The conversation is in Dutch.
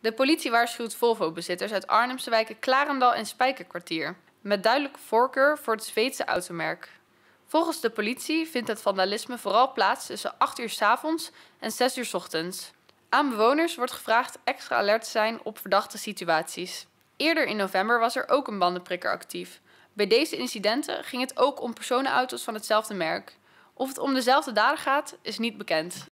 De politie waarschuwt Volvo-bezitters uit Arnhemse wijken Klarendal en Spijkerkwartier, met duidelijke voorkeur voor het Zweedse automerk. Volgens de politie vindt het vandalisme vooral plaats tussen 8 uur s avonds en 6 uur s ochtends. Aan bewoners wordt gevraagd extra alert te zijn op verdachte situaties. Eerder in november was er ook een bandenprikker actief. Bij deze incidenten ging het ook om personenauto's van hetzelfde merk. Of het om dezelfde dader gaat, is niet bekend.